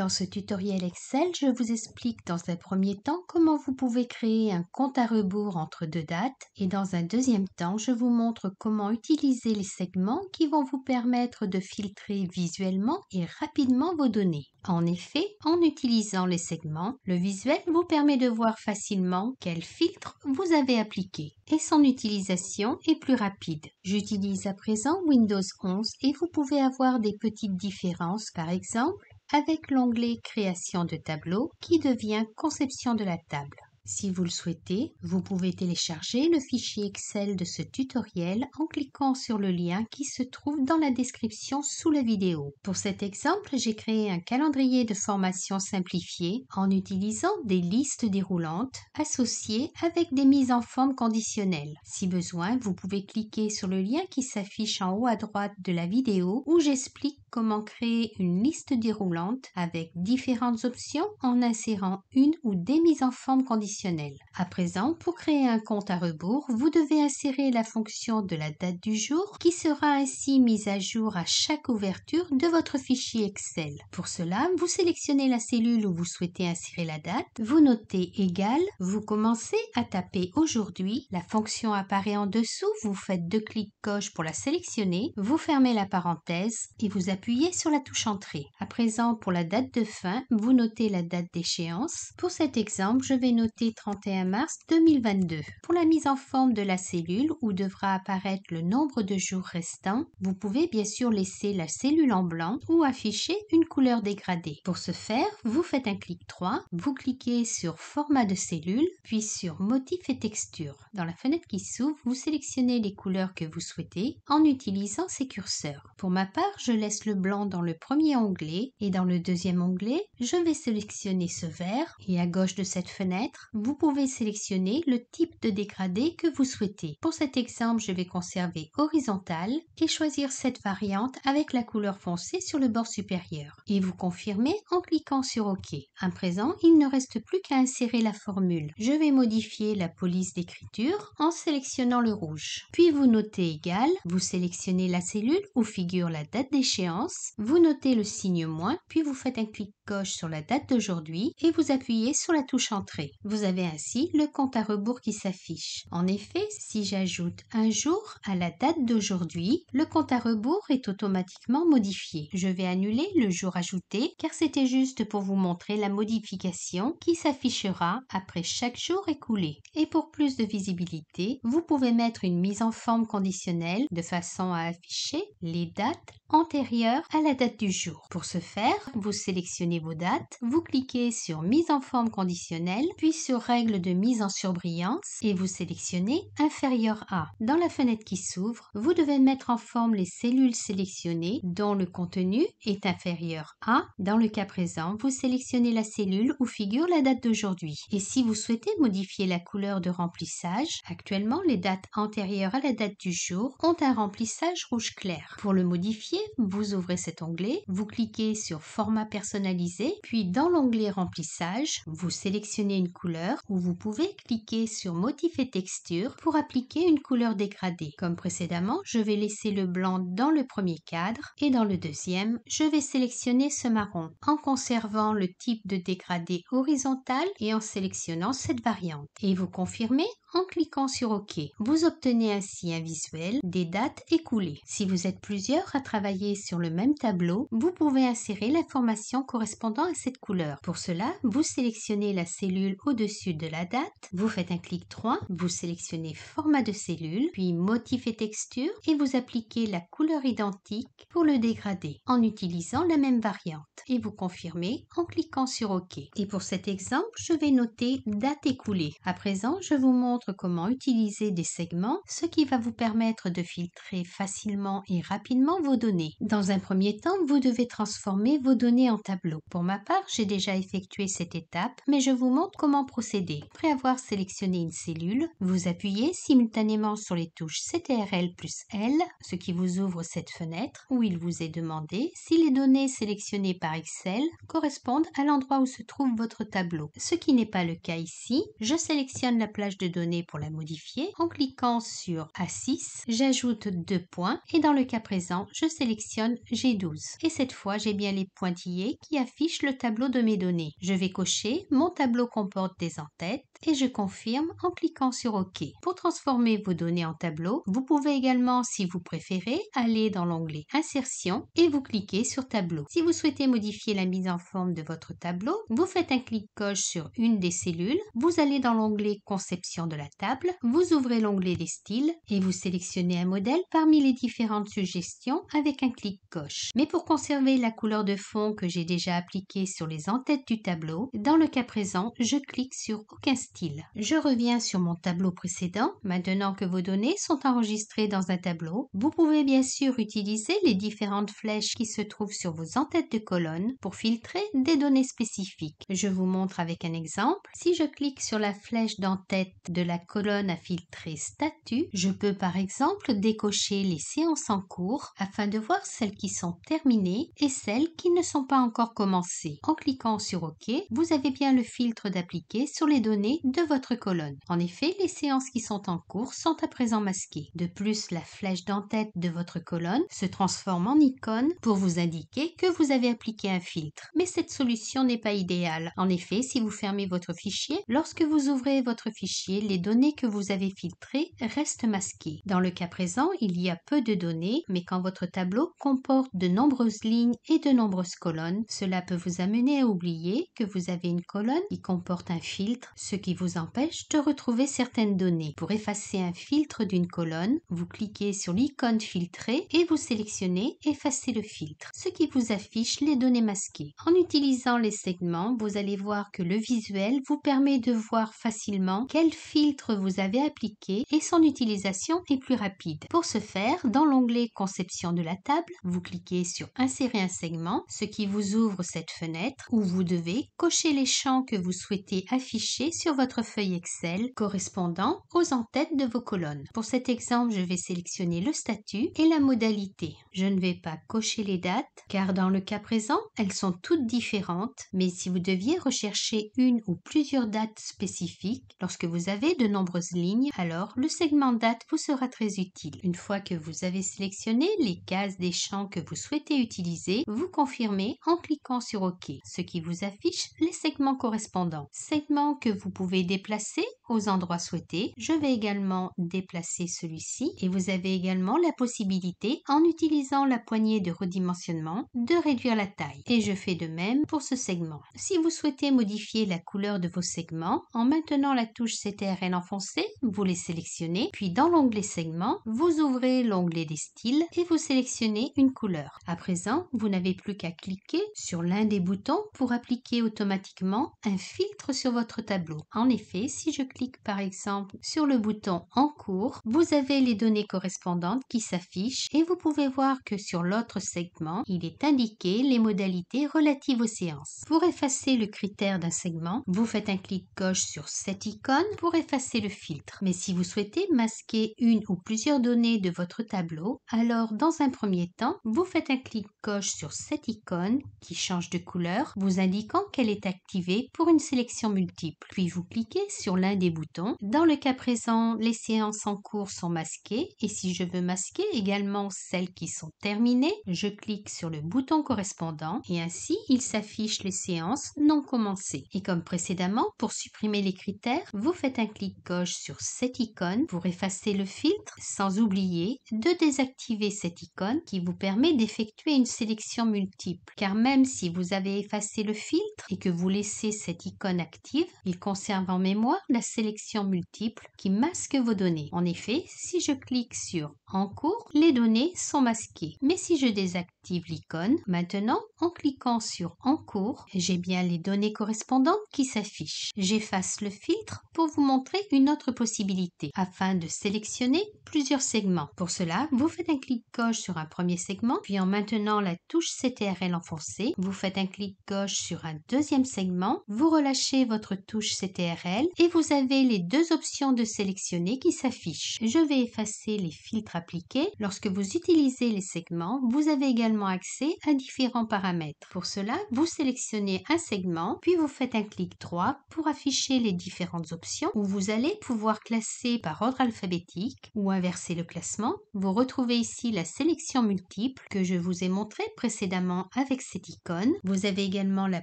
Dans ce tutoriel Excel, je vous explique dans un premier temps comment vous pouvez créer un compte à rebours entre deux dates et dans un deuxième temps, je vous montre comment utiliser les segments qui vont vous permettre de filtrer visuellement et rapidement vos données. En effet, en utilisant les segments, le visuel vous permet de voir facilement quel filtre vous avez appliqué et son utilisation est plus rapide. J'utilise à présent Windows 11 et vous pouvez avoir des petites différences par exemple avec l'onglet Création de tableau qui devient Conception de la table. Si vous le souhaitez, vous pouvez télécharger le fichier Excel de ce tutoriel en cliquant sur le lien qui se trouve dans la description sous la vidéo. Pour cet exemple, j'ai créé un calendrier de formation simplifié en utilisant des listes déroulantes associées avec des mises en forme conditionnelles. Si besoin, vous pouvez cliquer sur le lien qui s'affiche en haut à droite de la vidéo où j'explique comment créer une liste déroulante avec différentes options en insérant une ou des mises en forme conditionnelles. À présent, pour créer un compte à rebours, vous devez insérer la fonction de la date du jour qui sera ainsi mise à jour à chaque ouverture de votre fichier Excel. Pour cela, vous sélectionnez la cellule où vous souhaitez insérer la date, vous notez égal, vous commencez à taper aujourd'hui, la fonction apparaît en dessous, vous faites deux clics gauche pour la sélectionner, vous fermez la parenthèse et vous appuyez appuyez sur la touche Entrée. À présent, pour la date de fin, vous notez la date d'échéance. Pour cet exemple, je vais noter 31 mars 2022. Pour la mise en forme de la cellule, où devra apparaître le nombre de jours restants, vous pouvez bien sûr laisser la cellule en blanc ou afficher une couleur dégradée. Pour ce faire, vous faites un clic droit, vous cliquez sur Format de cellule, puis sur Motif et texture. Dans la fenêtre qui s'ouvre, vous sélectionnez les couleurs que vous souhaitez en utilisant ces curseurs. Pour ma part, je laisse le blanc dans le premier onglet et dans le deuxième onglet, je vais sélectionner ce vert et à gauche de cette fenêtre, vous pouvez sélectionner le type de dégradé que vous souhaitez. Pour cet exemple, je vais conserver horizontal et choisir cette variante avec la couleur foncée sur le bord supérieur. Et vous confirmer en cliquant sur OK. À présent, il ne reste plus qu'à insérer la formule. Je vais modifier la police d'écriture en sélectionnant le rouge. Puis vous notez égal, vous sélectionnez la cellule où figure la date d'échéance vous notez le signe moins, puis vous faites un clic gauche sur la date d'aujourd'hui et vous appuyez sur la touche Entrée. Vous avez ainsi le compte à rebours qui s'affiche. En effet, si j'ajoute un jour à la date d'aujourd'hui, le compte à rebours est automatiquement modifié. Je vais annuler le jour ajouté car c'était juste pour vous montrer la modification qui s'affichera après chaque jour écoulé. Et pour plus de visibilité, vous pouvez mettre une mise en forme conditionnelle de façon à afficher les dates antérieures à la date du jour. Pour ce faire, vous sélectionnez vos dates, vous cliquez sur mise en forme conditionnelle, puis sur Règle de mise en surbrillance et vous sélectionnez inférieur à. Dans la fenêtre qui s'ouvre, vous devez mettre en forme les cellules sélectionnées dont le contenu est inférieur à. Dans le cas présent, vous sélectionnez la cellule où figure la date d'aujourd'hui. Et si vous souhaitez modifier la couleur de remplissage, actuellement les dates antérieures à la date du jour ont un remplissage rouge clair. Pour le modifier, vous ouvrez ouvrez cet onglet, vous cliquez sur Format personnalisé, puis dans l'onglet Remplissage, vous sélectionnez une couleur ou vous pouvez cliquer sur Motif et texture pour appliquer une couleur dégradée. Comme précédemment, je vais laisser le blanc dans le premier cadre et dans le deuxième, je vais sélectionner ce marron en conservant le type de dégradé horizontal et en sélectionnant cette variante. Et vous confirmez en cliquant sur OK. Vous obtenez ainsi un visuel des dates écoulées. Si vous êtes plusieurs à travailler sur le même tableau, vous pouvez insérer l'information correspondant à cette couleur. Pour cela, vous sélectionnez la cellule au-dessus de la date, vous faites un clic droit, vous sélectionnez Format de cellule, puis Motif et texture et vous appliquez la couleur identique pour le dégrader, en utilisant la même variante et vous confirmez en cliquant sur OK. Et pour cet exemple, je vais noter date écoulée. À présent, je vous montre comment utiliser des segments, ce qui va vous permettre de filtrer facilement et rapidement vos données. Dans un premier temps, vous devez transformer vos données en tableau. Pour ma part, j'ai déjà effectué cette étape, mais je vous montre comment procéder. Après avoir sélectionné une cellule, vous appuyez simultanément sur les touches CTRL plus L, ce qui vous ouvre cette fenêtre où il vous est demandé si les données sélectionnées par Excel correspondent à l'endroit où se trouve votre tableau. Ce qui n'est pas le cas ici, je sélectionne la plage de données pour la modifier, en cliquant sur A6, j'ajoute deux points et dans le cas présent, je sélectionne G12. Et cette fois, j'ai bien les pointillés qui affichent le tableau de mes données. Je vais cocher Mon tableau comporte des entêtes et je confirme en cliquant sur OK. Pour transformer vos données en tableau, vous pouvez également, si vous préférez, aller dans l'onglet Insertion et vous cliquez sur Tableau. Si vous souhaitez modifier la mise en forme de votre tableau, vous faites un clic gauche sur une des cellules, vous allez dans l'onglet Conception de la table, vous ouvrez l'onglet des styles et vous sélectionnez un modèle parmi les différentes suggestions avec un clic gauche. Mais pour conserver la couleur de fond que j'ai déjà appliquée sur les entêtes du tableau, dans le cas présent, je clique sur Aucun style je reviens sur mon tableau précédent. Maintenant que vos données sont enregistrées dans un tableau, vous pouvez bien sûr utiliser les différentes flèches qui se trouvent sur vos entêtes de colonne pour filtrer des données spécifiques. Je vous montre avec un exemple. Si je clique sur la flèche d'entête de la colonne à filtrer statut, je peux par exemple décocher les séances en cours afin de voir celles qui sont terminées et celles qui ne sont pas encore commencées. En cliquant sur OK, vous avez bien le filtre d'appliquer sur les données de votre colonne. En effet, les séances qui sont en cours sont à présent masquées. De plus, la flèche d'entête de votre colonne se transforme en icône pour vous indiquer que vous avez appliqué un filtre. Mais cette solution n'est pas idéale. En effet, si vous fermez votre fichier, lorsque vous ouvrez votre fichier, les données que vous avez filtrées restent masquées. Dans le cas présent, il y a peu de données, mais quand votre tableau comporte de nombreuses lignes et de nombreuses colonnes, cela peut vous amener à oublier que vous avez une colonne qui comporte un filtre, ce qui vous empêche de retrouver certaines données. Pour effacer un filtre d'une colonne, vous cliquez sur l'icône filtrer et vous sélectionnez effacer le filtre, ce qui vous affiche les données masquées. En utilisant les segments, vous allez voir que le visuel vous permet de voir facilement quel filtre vous avez appliqué et son utilisation est plus rapide. Pour ce faire, dans l'onglet conception de la table, vous cliquez sur insérer un segment, ce qui vous ouvre cette fenêtre où vous devez cocher les champs que vous souhaitez afficher sur votre feuille Excel correspondant aux entêtes de vos colonnes. Pour cet exemple, je vais sélectionner le statut et la modalité. Je ne vais pas cocher les dates car dans le cas présent, elles sont toutes différentes, mais si vous deviez rechercher une ou plusieurs dates spécifiques, lorsque vous avez de nombreuses lignes, alors le segment date vous sera très utile. Une fois que vous avez sélectionné les cases des champs que vous souhaitez utiliser, vous confirmez en cliquant sur OK, ce qui vous affiche les segments correspondants. Segments que vous pouvez pouvez déplacer aux endroits souhaités. Je vais également déplacer celui-ci et vous avez également la possibilité, en utilisant la poignée de redimensionnement, de réduire la taille. Et je fais de même pour ce segment. Si vous souhaitez modifier la couleur de vos segments, en maintenant la touche CTRL enfoncée, vous les sélectionnez, puis dans l'onglet segments, vous ouvrez l'onglet des styles et vous sélectionnez une couleur. À présent, vous n'avez plus qu'à cliquer sur l'un des boutons pour appliquer automatiquement un filtre sur votre tableau. En effet, si je clique par exemple sur le bouton En cours, vous avez les données correspondantes qui s'affichent et vous pouvez voir que sur l'autre segment, il est indiqué les modalités relatives aux séances. Pour effacer le critère d'un segment, vous faites un clic gauche sur cette icône pour effacer le filtre. Mais si vous souhaitez masquer une ou plusieurs données de votre tableau, alors dans un premier temps, vous faites un clic gauche sur cette icône qui change de couleur, vous indiquant qu'elle est activée pour une sélection multiple cliquer cliquez sur l'un des boutons. Dans le cas présent, les séances en cours sont masquées et si je veux masquer également celles qui sont terminées, je clique sur le bouton correspondant et ainsi il s'affiche les séances non commencées. Et comme précédemment, pour supprimer les critères, vous faites un clic gauche sur cette icône pour effacer le filtre sans oublier de désactiver cette icône qui vous permet d'effectuer une sélection multiple car même si vous avez effacé le filtre et que vous laissez cette icône active, il concerne en mémoire la sélection multiple qui masque vos données. En effet, si je clique sur En cours, les données sont masquées. Mais si je désactive l'icône, maintenant en cliquant sur En cours, j'ai bien les données correspondantes qui s'affichent. J'efface le filtre pour vous montrer une autre possibilité afin de sélectionner plusieurs segments. Pour cela, vous faites un clic gauche sur un premier segment, puis en maintenant la touche CTRL enfoncée, vous faites un clic gauche sur un deuxième segment, vous relâchez votre touche CTRL et vous avez les deux options de sélectionner qui s'affichent. Je vais effacer les filtres appliqués. Lorsque vous utilisez les segments, vous avez également accès à différents paramètres pour cela, vous sélectionnez un segment, puis vous faites un clic droit pour afficher les différentes options où vous allez pouvoir classer par ordre alphabétique ou inverser le classement. Vous retrouvez ici la sélection multiple que je vous ai montrée précédemment avec cette icône. Vous avez également la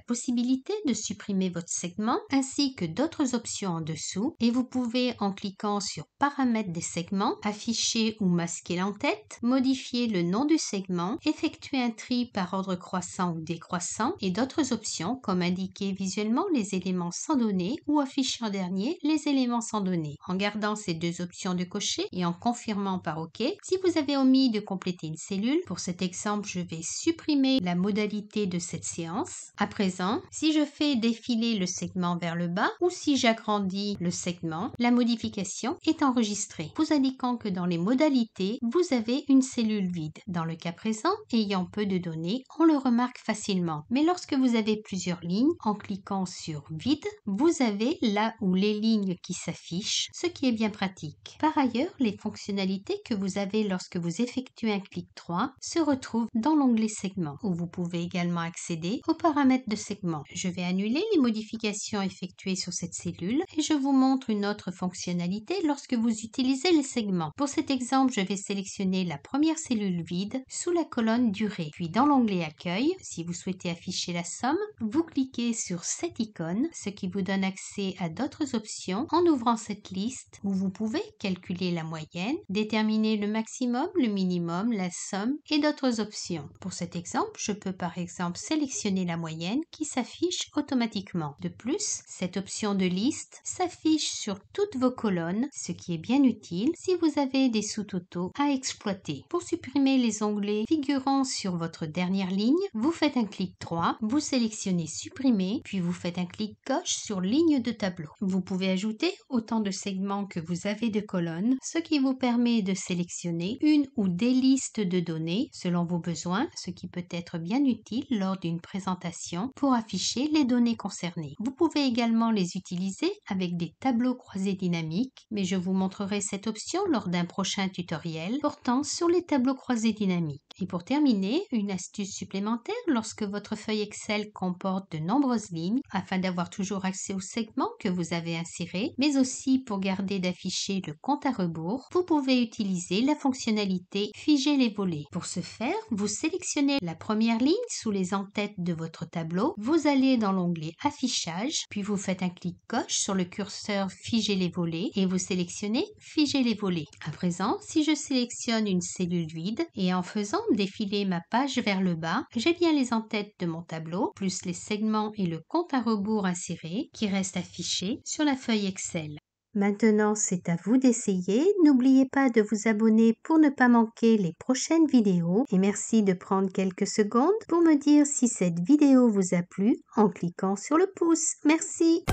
possibilité de supprimer votre segment ainsi que d'autres options en dessous et vous pouvez en cliquant sur paramètres des segments afficher ou masquer l'entête, modifier le nom du segment, effectuer un tri par ordre croissant ou décroissant et d'autres options comme indiquer visuellement les éléments sans données ou afficher en dernier les éléments sans données. En gardant ces deux options de cocher et en confirmant par OK, si vous avez omis de compléter une cellule, pour cet exemple, je vais supprimer la modalité de cette séance. À présent, si je fais défiler le segment vers le bas ou si j'agrandis le segment, la modification est enregistrée, vous indiquant que dans les modalités, vous avez une cellule vide. Dans le cas présent, ayant peu de données, on le remarque facilement. Mais lorsque vous avez plusieurs lignes, en cliquant sur Vide, vous avez là où les lignes qui s'affichent, ce qui est bien pratique. Par ailleurs, les fonctionnalités que vous avez lorsque vous effectuez un clic droit se retrouvent dans l'onglet Segment, où vous pouvez également accéder aux paramètres de segment. Je vais annuler les modifications effectuées sur cette cellule et je vous montre une autre fonctionnalité lorsque vous utilisez les segments. Pour cet exemple, je vais sélectionner la première cellule vide sous la colonne Durée. Puis dans l'onglet Accueil, si vous souhaitez afficher la somme, vous cliquez sur cette icône, ce qui vous donne accès à d'autres options en ouvrant cette liste où vous pouvez calculer la moyenne, déterminer le maximum, le minimum, la somme et d'autres options. Pour cet exemple, je peux par exemple sélectionner la moyenne qui s'affiche automatiquement. De plus, cette option de liste s'affiche sur toutes vos colonnes, ce qui est bien utile si vous avez des sous-totaux à exploiter. Pour supprimer les onglets figurant sur votre dernière ligne, vous faites un clic droit, vous sélectionnez Supprimer, puis vous faites un clic gauche sur Ligne de tableau. Vous pouvez ajouter autant de segments que vous avez de colonnes, ce qui vous permet de sélectionner une ou des listes de données selon vos besoins, ce qui peut être bien utile lors d'une présentation pour afficher les données concernées. Vous pouvez également les utiliser avec des tableaux croisés dynamiques, mais je vous montrerai cette option lors d'un prochain tutoriel portant sur les tableaux croisés dynamiques. Et pour terminer, une astuce supplémentaire lorsque votre feuille Excel comporte de nombreuses lignes afin d'avoir toujours accès aux segments que vous avez insérés, mais aussi pour garder d'afficher le compte à rebours, vous pouvez utiliser la fonctionnalité Figer les volets. Pour ce faire, vous sélectionnez la première ligne sous les entêtes de votre tableau, vous allez dans l'onglet Affichage, puis vous faites un clic gauche sur le curseur Figer les volets et vous sélectionnez Figer les volets. À présent, si je sélectionne une cellule vide et en faisant défiler ma page vers le bas, j'ai bien les entêtes de mon tableau, plus les segments et le compte à rebours inséré qui reste affiché sur la feuille Excel. Maintenant, c'est à vous d'essayer. N'oubliez pas de vous abonner pour ne pas manquer les prochaines vidéos et merci de prendre quelques secondes pour me dire si cette vidéo vous a plu en cliquant sur le pouce. Merci.